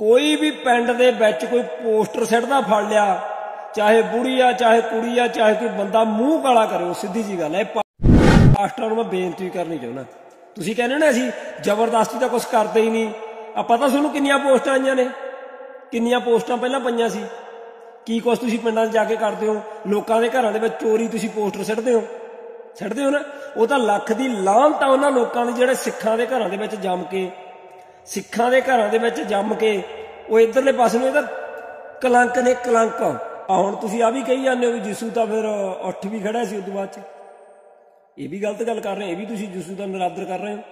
ਕੋਈ ਵੀ ਪਿੰਡ ਦੇ ਵਿੱਚ ਕੋਈ ਪੋਸਟਰ ਸਿੱਟਦਾ ਫੜ ਲਿਆ ਚਾਹੇ ਬੁੜੀ ਆ ਚਾਹੇ ਕੁੜੀ ਆ ਚਾਹੇ ਕੋਈ ਬੰਦਾ ਮੂੰਹ ਕਾਲਾ ਕਰਿਓ ਸਿੱਧੀ ਜੀ ਗੱਲ ਹੈ ਪਾਸਟਰ ਨੂੰ ਮੈਂ ਬੇਨਤੀ ਕਰਨੀ ਚਾਹੁੰਦਾ ਤੁਸੀਂ ਕਹਿੰਦੇ ਨਾ ਅਸੀਂ ਜ਼ਬਰਦਸਤੀ ਤਾਂ ਕੁਝ ਕਰਦੇ ਹੀ ਨਹੀਂ ਆ ਪਤਾ ਤੁਹਾਨੂੰ ਕਿੰਨੀਆਂ ਪੋਸਟਾਂ ਆਈਆਂ ਨੇ ਕਿੰਨੀਆਂ ਪੋਸਟਾਂ ਪਹਿਲਾਂ ਪਈਆਂ ਸੀ ਕੀ ਕੁਝ ਤੁਸੀਂ ਪਿੰਡਾਂ 'ਚ ਜਾ ਕੇ ਕਰਦੇ ਹੋ ਲੋਕਾਂ ਦੇ ਘਰਾਂ ਦੇ ਵਿੱਚ ਚੋਰੀ ਤੁਸੀਂ ਪੋਸਟਰ ਸਿੱਟਦੇ ਹੋ ਸਿੱਟਦੇ ਹੋ ਨਾ ਉਹ ਤਾਂ ਲੱਖ ਦੀ ਲਾਂਤ ਆ ਉਹਨਾਂ ਲੋਕਾਂ ਦੀ ਜਿਹੜੇ ਸਿੱਖਾਂ ਦੇ ਘਰਾਂ ਦੇ ਵਿੱਚ ਜੰਮ ਕੇ ਸਿੱਖਾਂ ਦੇ ਘਰਾਂ ਦੇ ਵਿੱਚ ਜੰਮ ਕੇ ਉਹ ਇਧਰਲੇ ਪਾਸੇ ਨੂੰ ਇਹਦਾ ਕਲੰਕ ਨੇ ਕਲੰਕ ਆ ਹੁਣ ਤੁਸੀਂ ਆ ਵੀ ਕਹੀ ਜਾਂਦੇ ਹੋ ਵੀ ਜਿਸੂ ਤਾਂ ਫਿਰ ਉੱਠ ਵੀ ਖੜਾ ਸੀ ਉਸ ਤੋਂ ਬਾਅਦ ਚ ਇਹ ਵੀ ਗਲਤ ਗੱਲ ਕਰ ਰਹੇ ਹੋ ਇਹ ਵੀ ਤੁਸੀਂ ਜਿਸੂ ਦਾ ਨਿਰਾਦਰ ਕਰ ਰਹੇ ਹੋ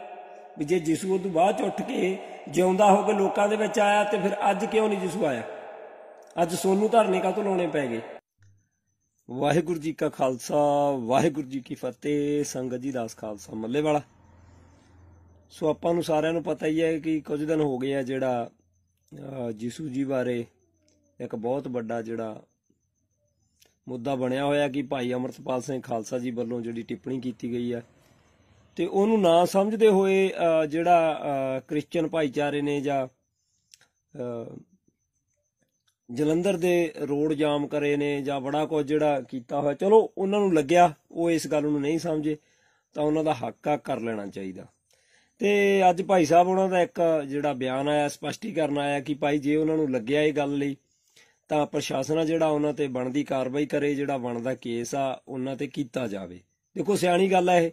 ਵੀ ਜੇ ਜਿਸੂ ਉਸ ਤੋਂ ਬਾਅਦ ਚ ਉੱਠ ਕੇ ਜਿਉਂਦਾ ਹੋ ਕੇ ਲੋਕਾਂ ਦੇ ਵਿੱਚ ਆਇਆ ਤੇ ਫਿਰ ਅੱਜ ਕਿਉਂ ਨਹੀਂ ਜਿਸੂ ਆਇਆ ਅੱਜ ਸੋਨੂ ਧਰਨੇ ਕਾ ਤੋਂ ਲਾਉਣੇ ਪੈ ਗਏ ਵਾਹਿਗੁਰੂ ਜੀ ਕਾ ਖਾਲਸਾ ਵਾਹਿਗੁਰੂ ਜੀ ਕੀ ਫਤਿਹ ਸੰਗਤ ਜੀ ਦਾਸ ਖਾਲਸਾ ਮੱਲੇ ਵਾਲਾ ਸੋ ਆਪਾਂ ਨੂੰ ਸਾਰਿਆਂ ਨੂੰ ਪਤਾ ਹੀ ਹੈ ਕਿ ਕੁਝ ਦਿਨ ਹੋ ਗਏ ਆ ਜਿਹੜਾ ਜੀਸੂ ਜੀ ਬਾਰੇ ਇੱਕ ਬਹੁਤ ਵੱਡਾ ਜਿਹੜਾ ਮੁੱਦਾ ਬਣਿਆ ਹੋਇਆ ਕਿ ਭਾਈ ਅਮਰਤਪਾਲ ਸਿੰਘ ਖਾਲਸਾ ਜੀ ਵੱਲੋਂ ਜਿਹੜੀ ਟਿੱਪਣੀ ਕੀਤੀ ਗਈ ਆ ਤੇ ਉਹਨੂੰ ਨਾ ਸਮਝਦੇ ਹੋਏ ਜਿਹੜਾ ਕ੍ਰਿਸਚੀਅਨ ਭਾਈਚਾਰੇ ਨੇ ਜਾਂ ਜਲੰਧਰ ਦੇ ਰੋਡ ਜਾਮ ਕਰੇ ਨੇ ਜਾਂ ਬੜਾ ਕੁਝ ਜਿਹੜਾ ਕੀਤਾ ਹੋਇਆ ਚਲੋ ਉਹਨਾਂ ਨੂੰ ਲੱਗਿਆ ਉਹ ਇਸ ਗੱਲ ਨੂੰ ਨਹੀਂ ਸਮਝੇ ਤਾਂ ਉਹਨਾਂ ਦਾ ਹੱਕ ਆ ਕਰ ਲੈਣਾ ਚਾਹੀਦਾ ਤੇ ਅੱਜ ਭਾਈ ਸਾਹਿਬ ਉਹਨਾਂ ਦਾ ਇੱਕ ਜਿਹੜਾ ਬਿਆਨ ਆਇਆ ਸਪਸ਼ਟੀਕਰਨ ਆਇਆ ਕਿ ਭਾਈ ਜੇ ਉਹਨਾਂ ਨੂੰ ਲੱਗਿਆ ਇਹ ਗੱਲ ਲਈ ਤਾਂ ਪ੍ਰਸ਼ਾਸਨ ਜਿਹੜਾ ਉਹਨਾਂ ਤੇ ਬਣਦੀ ਕਾਰਵਾਈ ਕਰੇ ਜਿਹੜਾ ਬਣਦਾ ਕੇਸ ਆ ਉਹਨਾਂ ਤੇ ਕੀਤਾ ਜਾਵੇ ਦੇਖੋ ਸਿਆਣੀ ਗੱਲ ਆ ਇਹ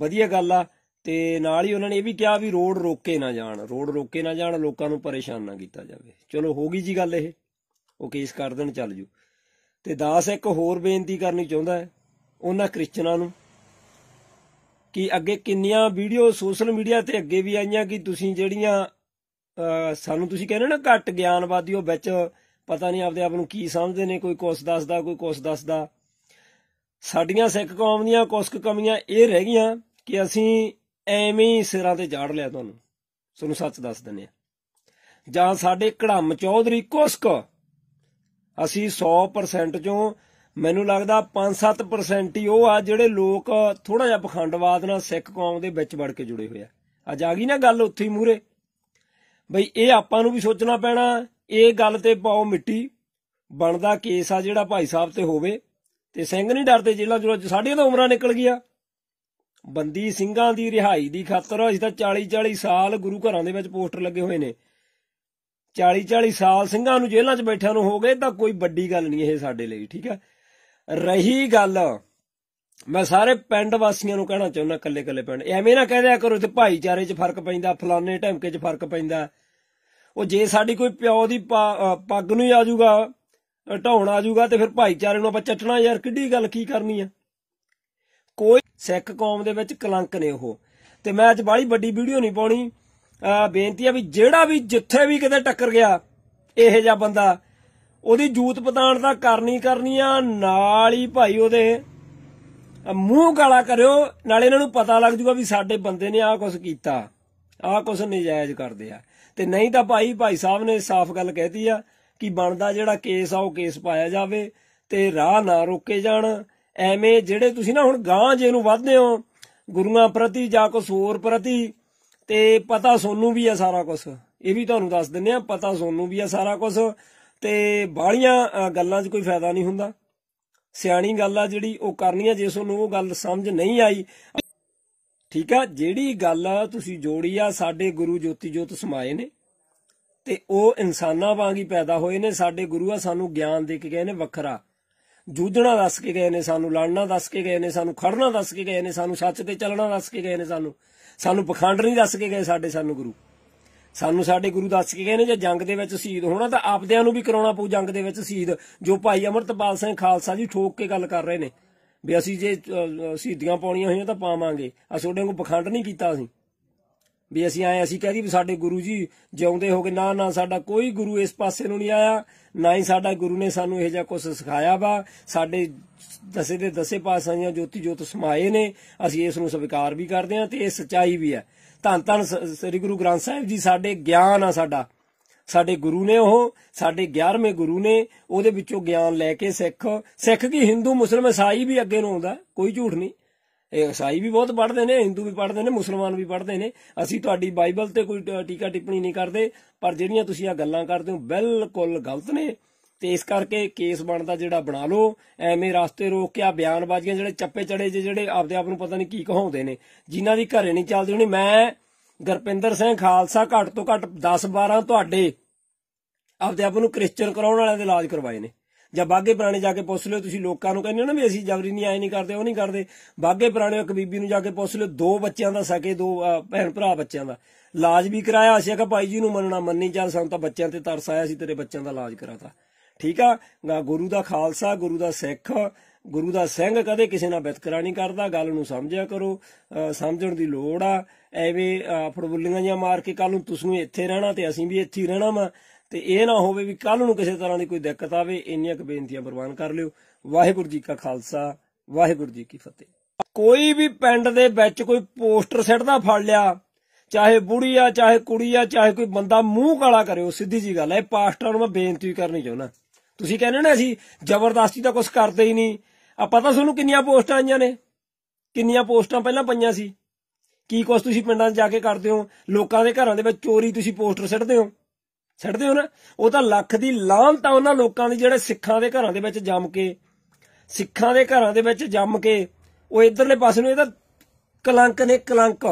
ਵਧੀਆ ਗੱਲ ਆ ਤੇ ਨਾਲ ਹੀ ਉਹਨਾਂ ਨੇ ਇਹ ਵੀ ਕਿਹਾ ਵੀ ਰੋਡ ਰੋਕੇ ਨਾ ਜਾਣ ਰੋਡ ਰੋਕੇ ਨਾ ਜਾਣ ਲੋਕਾਂ ਨੂੰ ਪਰੇਸ਼ਾਨ ਨਾ ਕੀਤਾ ਜਾਵੇ ਚਲੋ ਹੋ ਗਈ ਜੀ ਗੱਲ ਇਹ ਉਹ ਕੇਸ ਕਰ ਦੇਣ ਚੱਲ ਜੂ ਤੇ ਦਾਸ ਇੱਕ ਹੋਰ ਬੇਨਤੀ ਕਰਨੀ ਚਾਹੁੰਦਾ ਹੈ ਉਹਨਾਂ ਕ੍ਰਿਸਚਨਾਂ ਨੂੰ ਕਿ ਅੱਗੇ ਕਿੰਨੀਆਂ ਵੀਡੀਓ ਸੋਸ਼ਲ ਮੀਡੀਆ ਤੇ ਅੱਗੇ ਵੀ ਆਈਆਂ ਕਿ ਤੁਸੀਂ ਜਿਹੜੀਆਂ ਸਾਨੂੰ ਤੁਸੀਂ ਕਹਿੰਦੇ ਨਾ ਘੱਟ ਉਹ ਵਿੱਚ ਪਤਾ ਨਹੀਂ ਆਪਦੇ ਆਪ ਨੂੰ ਕੀ ਸਮਝਦੇ ਨੇ ਕੋਈ ਕੁਛ ਦੱਸਦਾ ਕੋਈ ਕੁਛ ਦੱਸਦਾ ਸਾਡੀਆਂ ਸਿੱਖ ਕੌਮ ਦੀਆਂ ਕੁਛ ਕਮੀਆਂ ਇਹ ਰਹਿ ਗਈਆਂ ਕਿ ਅਸੀਂ ਐਵੇਂ ਹੀ ਸਿਰਾਂ ਤੇ ਝਾੜ ਲਿਆ ਤੁਹਾਨੂੰ ਤੁਹਾਨੂੰ ਸੱਚ ਦੱਸ ਦਿੰਨੇ ਆ ਜਾਂ ਸਾਡੇ ਕੜਮ ਚੌਧਰੀ ਕੁਸਕ ਅਸੀਂ 100% ਚੋਂ ਮੈਨੂੰ ਲੱਗਦਾ 5-7% ਹੀ ਉਹ ਆ ਜਿਹੜੇ ਲੋਕ ਥੋੜਾ ਜਿਹਾ ਪਖੰਡਵਾਦ ਨਾਲ ਸਿੱਖ ਕੌਮ ਦੇ ਵਿੱਚ ਵੜ ਕੇ ਜੁੜੇ ਹੋਏ ਆ ਅੱਜ ਆ ਗਈ ਨਾ ਗੱਲ ਉੱਥੇ ਹੀ ਮੂਰੇ ਬਈ ਇਹ ਆਪਾਂ ਨੂੰ ਵੀ ਸੋਚਣਾ ਪੈਣਾ ਇਹ ਗੱਲ ਤੇ ਪਾਓ ਮਿੱਟੀ ਬਣਦਾ ਕੇਸ ਆ ਜਿਹੜਾ ਭਾਈ ਸਾਹਿਬ ਤੇ ਹੋਵੇ ਤੇ ਸਿੰਘ ਨਹੀਂ ਡਰਦੇ ਜੇਲਾ ਜੁਰਾ ਸਾਡੀਆਂ ਤਾਂ ਉਮਰਾਂ ਨਿਕਲ ਗਈਆਂ ਬੰਦੀ ਸਿੰਘਾਂ ਦੀ ਰਿਹਾਈ ਦੀ ਖਾਤਰ ਅਸੀਂ ਤਾਂ 40 40 ਸਾਲ ਗੁਰੂ ਘਰਾਂ ਦੇ ਵਿੱਚ ਪੋਸਟਰ ਲੱਗੇ ਹੋਏ ਨੇ 40 40 ਸਾਲ ਸਿੰਘਾਂ ਨੂੰ ਜੇਲ੍ਹਾਂ 'ਚ ਬੈਠਿਆਂ ਨੂੰ ਹੋ ਗਏ ਤਾਂ ਕੋਈ ਵੱਡੀ ਗੱਲ ਨਹੀਂ ਇਹ ਸਾਡੇ ਲਈ ਠੀਕ ਹੈ ਰਹੀ ਗੱਲ ਮੈਂ ਸਾਰੇ ਪਿੰਡ ਵਾਸੀਆਂ ਨੂੰ ਕਹਿਣਾ ਚਾਹੁੰਦਾ ਕੱਲੇ ਕੱਲੇ ਪਿੰਡ ਐਵੇਂ ਨਾ ਕਹਦਿਆ ਕਰੋ ਤੇ ਭਾਈਚਾਰੇ 'ਚ ਫਰਕ ਪੈਂਦਾ ਫਲਾਣੇ ਢਮਕੇ 'ਚ ਫਰਕ ਪੈਂਦਾ ਉਹ ਜੇ ਸਾਡੀ ਕੋਈ ਪਿਓ ਦੀ ਪੱਗ ਨੂੰ ਹੀ ਆ ਜਾਊਗਾ ਢਾਉਣ ਆ ਜਾਊਗਾ ਤੇ ਫਿਰ ਭਾਈਚਾਰੇ ਨੂੰ ਆਪਾਂ ਚੱਟਣਾ ਯਾਰ ਕਿੱਡੀ ਗੱਲ ਕੀ ਕਰਨੀ ਆ ਕੋਈ ਸਿੱਖ ਕੌਮ ਦੇ ਵਿੱਚ ਕਲੰਕ ਨੇ ਉਹ ਤੇ ਮੈਂ ਅੱਜ ਬਾਹਲੀ ਵੱਡੀ ਵੀਡੀਓ ਨਹੀਂ ਪਾਉਣੀ ਬੇਨਤੀ ਆ ਵੀ ਜਿਹੜਾ ਵੀ ਜਿੱਥੇ ਵੀ ਕਿਤੇ ਟੱਕਰ ਗਿਆ ਇਹੋ ਜਿਹਾ ਬੰਦਾ ਉਹਦੀ ਜੂਤ ਪਤਾਣ ਤਾਂ ਕਰਨੀ ਕਰਨੀ ਆ ਨਾਲ ਹੀ ਭਾਈ ਉਹਦੇ ਮੂੰਹ ਕਾਲਾ ਕਰਿਓ ਨਾਲ ਇਹਨਾਂ ਨੂੰ ਪਤਾ ਲੱਗ ਜੂਗਾ ਵੀ ਸਾਡੇ ਬੰਦੇ ਨੇ ਆਹ ਕੁਝ ਕੀਤਾ ਆਹ ਕੁਝ ਨਜਾਇਜ਼ ਕਰਦੇ ਆ ਤੇ ਨਹੀਂ ਤਾਂ ਭਾਈ ਭਾਈ ਸਾਹਿਬ ਨੇ ਸਾਫ਼ ਗੱਲ ਕਹਿਤੀ ਆ ਕਿ ਬਣਦਾ ਜਿਹੜਾ ਕੇਸ ਆ ਉਹ ਕੇਸ ਪਾਇਆ ਜਾਵੇ ਤੇ ਰਾਹ ਨਾ ਰੋਕੇ ਜਾਣ ਐਵੇਂ ਜਿਹੜੇ ਤੁਸੀਂ ਨਾ ਹੁਣ ਗਾਂ ਜੇ ਨੂੰ ਵਧਦੇ ਹੋ ਗੁਰੂਆਂ ਪ੍ਰਤੀ ਜਾਂ ਕੋ ਸੋਰ ਪ੍ਰਤੀ ਤੇ ਪਤਾ ਸੋਨੂੰ ਵੀ ਆ ਸਾਰਾ ਕੁਝ ਇਹ ਵੀ ਤੁਹਾਨੂੰ ਦੱਸ ਦਿੰਨੇ ਆ ਪਤਾ ਸੋਨੂੰ ਵੀ ਆ ਸਾਰਾ ਕੁਝ ਤੇ ਬਾਹਲੀਆਂ ਗੱਲਾਂ 'ਚ ਕੋਈ ਫਾਇਦਾ ਨਹੀਂ ਹੁੰਦਾ ਸਿਆਣੀ ਗੱਲ ਆ ਜਿਹੜੀ ਉਹ ਕਰਨੀ ਆ ਜੇ ਤੁਹਾਨੂੰ ਉਹ ਗੱਲ ਸਮਝ ਨਹੀਂ ਆਈ ਠੀਕ ਆ ਜਿਹੜੀ ਗੱਲ ਤੁਸੀਂ ਜੋੜੀ ਆ ਸਾਡੇ ਗੁਰੂ ਜੋਤੀ ਜੋਤ ਸਮਾਏ ਨੇ ਤੇ ਉਹ ਇਨਸਾਨਾਂ ਵਾਂਗ ਹੀ ਪੈਦਾ ਹੋਏ ਨੇ ਸਾਡੇ ਗੁਰੂ ਆ ਸਾਨੂੰ ਗਿਆਨ ਦੇ ਕੇ ਗਏ ਨੇ ਵੱਖਰਾ ਜੂਝਣਾ ਦੱਸ ਕੇ ਗਏ ਨੇ ਸਾਨੂੰ ਲੜਨਾ ਦੱਸ ਕੇ ਗਏ ਨੇ ਸਾਨੂੰ ਖੜਨਾ ਦੱਸ ਕੇ ਗਏ ਨੇ ਸਾਨੂੰ ਸੱਚ ਤੇ ਚੱਲਣਾ ਦੱਸ ਕੇ ਗਏ ਨੇ ਸਾਨੂੰ ਸਾਨੂੰ ਪਖੰਡ ਨਹੀਂ ਦੱਸ ਕੇ ਗਏ ਸਾਡੇ ਸਾਨੂੰ ਗੁਰੂ ਸਾਨੂੰ ਸਾਡੇ ਗੁਰੂ ਦੱਸ ਕੇ ਗਏ ਨੇ ਜੇ ਜੰਗ ਦੇ ਵਿੱਚ ਸ਼ਹੀਦ ਹੋਣਾ ਤਾਂ ਆਪਦਿਆਂ ਨੂੰ ਵੀ ਕਰਾਉਣਾ ਪਊ ਜੰਗ ਦੇ ਵਿੱਚ ਸ਼ਹੀਦ ਜੋ ਭਾਈ ਅਮਰਤਪਾਲ ਸਿੰਘ ਖਾਲਸਾ ਜੀ ਠੋਕ ਕੇ ਗੱਲ ਕਰ ਰਹੇ ਨੇ ਵੀ ਅਸੀਂ ਜੇ ਸ਼ਹੀਦੀਆਂ ਪਾਉਣੀਆਂ ਹੋਈਆਂ ਤਾਂ ਪਾਵਾਂਗੇ ਅਸੋਡੇ ਨੂੰ ਪਖੰਡ ਨਹੀਂ ਕੀਤਾ ਅਸੀਂ ਵੀ ਅਸੀਂ ਆਏ ਅਸੀਂ ਕਹਦੀ ਵੀ ਸਾਡੇ ਗੁਰੂ ਜੀ ਜਿਉਂਦੇ ਹੋਗੇ ਨਾ ਨਾ ਸਾਡਾ ਕੋਈ ਗੁਰੂ ਇਸ ਪਾਸੇ ਨੂੰ ਨਹੀਂ ਆਇਆ ਨਾ ਹੀ ਸਾਡਾ ਗੁਰੂ ਨੇ ਸਾਨੂੰ ਇਹ ਜਿਹਾ ਕੁਝ ਸਿਖਾਇਆ ਵਾ ਸਾਡੇ ਦਸੇ ਦੇ ਦਸੇ ਪਾਸਾਂ ਜੋਤੀ ਜੋਤ ਸਮਾਏ ਨੇ ਅਸੀਂ ਇਸ ਨੂੰ ਸਵੀਕਾਰ ਵੀ ਕਰਦੇ ਹਾਂ ਤੇ ਇਹ ਸਚਾਈ ਵੀ ਹੈ ਧੰਨ ਧੰਨ ਸ੍ਰੀ ਗੁਰੂ ਗ੍ਰੰਥ ਸਾਹਿਬ ਜੀ ਸਾਡੇ ਗਿਆਨ ਆ ਸਾਡਾ ਸਾਡੇ ਗੁਰੂ ਨੇ ਉਹ ਸਾਡੇ 11ਵੇਂ ਗੁਰੂ ਨੇ ਉਹਦੇ ਵਿੱਚੋਂ ਗਿਆਨ ਲੈ ਕੇ ਸਿੱਖ ਸਿੱਖ ਕੀ ਹਿੰਦੂ ਮੁਸਲਮਾਨ ਸਾਈ ਵੀ ਅੱਗੇ ਨੂੰ ਆਉਂਦਾ ਕੋਈ ਝੂਠ ਨਹੀਂ ਇਹ ਈਸਾਈ ਵੀ ਬਹੁਤ ਪੜ੍ਹਦੇ ਨੇ ਹਿੰਦੂ ਵੀ ਪੜ੍ਹਦੇ ਨੇ ਮੁਸਲਮਾਨ ਵੀ ਪੜ੍ਹਦੇ ਨੇ ਅਸੀਂ ਤੁਹਾਡੀ ਬਾਈਬਲ ਤੇ ਕੋਈ ਟੀਕਾ ਟਿੱਪਣੀ ਨਹੀਂ ਕਰਦੇ ਪਰ ਜਿਹੜੀਆਂ ਤੁਸੀਂ ਆ ਗੱਲਾਂ ਕਰਦੇ ਹੋ ਬਿਲਕੁਲ ਗਲਤ ਨੇ ਤੇ ਇਸ ਕਰਕੇ ਕੇਸ ਬਣਦਾ ਜਿਹੜਾ ਬਣਾ ਲਓ ਐਵੇਂ ਰਸਤੇ ਰੋਕ ਕੇ ਆ ਬਿਆਨਬਾਜ਼ੀਆਂ ਜਿਹੜੇ ਚੱਪੇ ਚੜੇ ਜਿਹੜੇ ਆਪਦੇ ਆਪ ਨੂੰ ਪਤਾ ਨਹੀਂ ਕੀ ਕਹਾਉਂਦੇ ਨੇ ਜਿਨ੍ਹਾਂ ਦੀ ਘਰੇ ਨਹੀਂ ਚੱਲਦੀ ਹੁਣੀ ਮੈਂ ਗੁਰਪਿੰਦਰ ਸਿੰਘ ਖਾਲਸਾ ਘੱਟ ਤੋਂ ਘੱਟ 10 12 ਤੁਹਾਡੇ ਆਪਦੇ ਆਪ ਨੂੰ ਕ੍ਰਿਸਚਨ ਕਰਾਉਣ ਵਾਲਿਆਂ ਦੇ ਇਲਾਜ ਕਰਵਾਏ ਨੇ ਜਾਂ ਬਾਗੇ ਪੁਰਾਣੇ ਜਾ ਕੇ ਪੁੱਛ ਲਿਓ ਤੁਸੀਂ ਲੋਕਾਂ ਨੂੰ ਕਹਿੰਦੇ ਹੋ ਨਾ ਵੀ ਅਸੀਂ ਜਬਰੀ ਨਹੀਂ ਆਏ ਨਹੀਂ ਕਰਦੇ ਉਹ ਨਹੀਂ ਕਰਦੇ ਬਾਗੇ ਪੁਰਾਣੇ ਇੱਕ ਬੀਬੀ ਨੂੰ ਜਾ ਕੇ ਪੁੱਛ ਲਿਓ ਦੋ ਬੱਚਿਆਂ ਦਾ ਸਕੇ ਦੋ ਭੈਣ ਭਰਾ ਬੱਚਿਆਂ ਦਾ ਲਾਜ ਵੀ ਕਰਾਇਆ ਅਸੀਂ ਕਿ ਭਾਈ ਜੀ ਨੂੰ ਮੰਨਣਾ ਮੰਨੀ ਚੱਲ ਸਾਨੂੰ ਤਾਂ ਬੱਚਿਆਂ ਤੇ ਤਰਸ ਆਇਆ ਸੀ ਤੇਰੇ ਬੱਚਿਆਂ ਦਾ ਲਾਜ ਕਰਾਤਾ ਠੀਕ ਆ ਗੁਰੂ ਦਾ ਖਾਲਸਾ ਗੁਰੂ ਦਾ ਸਿੱਖ ਗੁਰੂ ਦਾ ਸਿੰਘ ਕਦੇ ਕਿਸੇ ਨਾਲ ਬਿਤਕਰਾ ਨਹੀਂ ਕਰਦਾ ਗੱਲ ਨੂੰ ਸਮਝਿਆ ਕਰੋ ਸਮਝਣ ਦੀ ਲੋੜ ਆ ਐਵੇਂ ਫੜਬੁੱਲੀਆਂ ਜਾਂ ਮਾਰ ਕੇ ਕੱਲ ਨੂੰ ਤੁਸੀਂ ਇੱਥੇ ਰਹਿਣਾ ਤੇ ਅਸੀਂ ਵੀ ਇੱਥੇ ਹੀ ਰਹਿਣਾ ਵਾ ਤੇ ਇਹ ਨਾ ਹੋਵੇ ਵੀ ਕੱਲ ਨੂੰ ਕਿਸੇ ਤਰ੍ਹਾਂ ਦੀ ਕੋਈ ਦਿੱਕਤ ਆਵੇ ਇੰਨੀਆਂ ਕੁ ਬੇਨਤੀਆਂ ਪ੍ਰਵਾਨ ਕਰ ਲਿਓ ਵਾਹਿਗੁਰੂ ਜੀ ਕਾ ਖਾਲਸਾ ਵਾਹਿਗੁਰੂ ਜੀ ਕੀ ਫਤਿਹ ਕੋਈ ਵੀ ਪਿੰਡ ਦੇ ਵਿੱਚ ਕੋਈ ਪੋਸਟਰ ਸਿੱਟਦਾ ਫੜ ਲਿਆ ਚਾਹੇ ਬੁੜੀ ਆ ਚਾਹੇ ਕੁੜੀ ਆ ਚਾਹੇ ਕੋਈ ਬੰਦਾ ਮੂੰਹ ਕਾਲਾ ਕਰੇ ਉਹ ਸਿੱਧੀ ਜੀ ਗੱਲ ਹੈ ਪਾਸਟਰ ਨੂੰ ਮੈਂ ਬੇਨਤੀ ਕਰਨੀ ਚਾਹੁੰਦਾ ਤੁਸੀਂ ਕਹਿੰਦੇ ਨਾ ਅਸੀਂ ਜ਼ਬਰਦਸਤੀ ਦਾ ਕੁਝ ਕਰਦੇ ਹੀ ਨਹੀਂ ਆ ਪਤਾ ਤੁਹਾਨੂੰ ਕਿੰਨੀਆਂ ਪੋਸਟਾਂ ਆਈਆਂ ਨੇ ਕਿੰਨੀਆਂ ਪੋਸਟਾਂ ਪਹਿਲਾਂ ਪਈਆਂ ਸੀ ਕੀ ਕੁਝ ਤੁਸੀਂ ਪਿੰਡਾਂ 'ਚ ਜਾ ਕੇ ਕਰਦੇ ਹੋ ਲੋਕਾਂ ਦੇ ਘਰਾਂ ਦੇ ਵਿੱਚ ਚੋਰੀ ਤੁਸੀਂ ਪੋਸਟਰ ਸਿੱਟਦੇ ਹੋ ਛੱਡਦੇ ਹੋ ਨਾ ਉਹ ਤਾਂ ਲੱਖ ਦੀ ਲਾਂਹ ਤਾਂ ਉਹਨਾਂ ਲੋਕਾਂ ਦੀ ਜਿਹੜੇ ਸਿੱਖਾਂ ਦੇ ਘਰਾਂ ਦੇ ਵਿੱਚ ਜੰਮ ਕੇ ਸਿੱਖਾਂ ਦੇ ਘਰਾਂ ਦੇ ਵਿੱਚ ਜੰਮ ਕੇ ਉਹ ਇਧਰਲੇ ਪਾਸੇ ਨੂੰ ਇਹ ਤਾਂ ਕਲੰਕ ਨੇ ਕਲੰਕ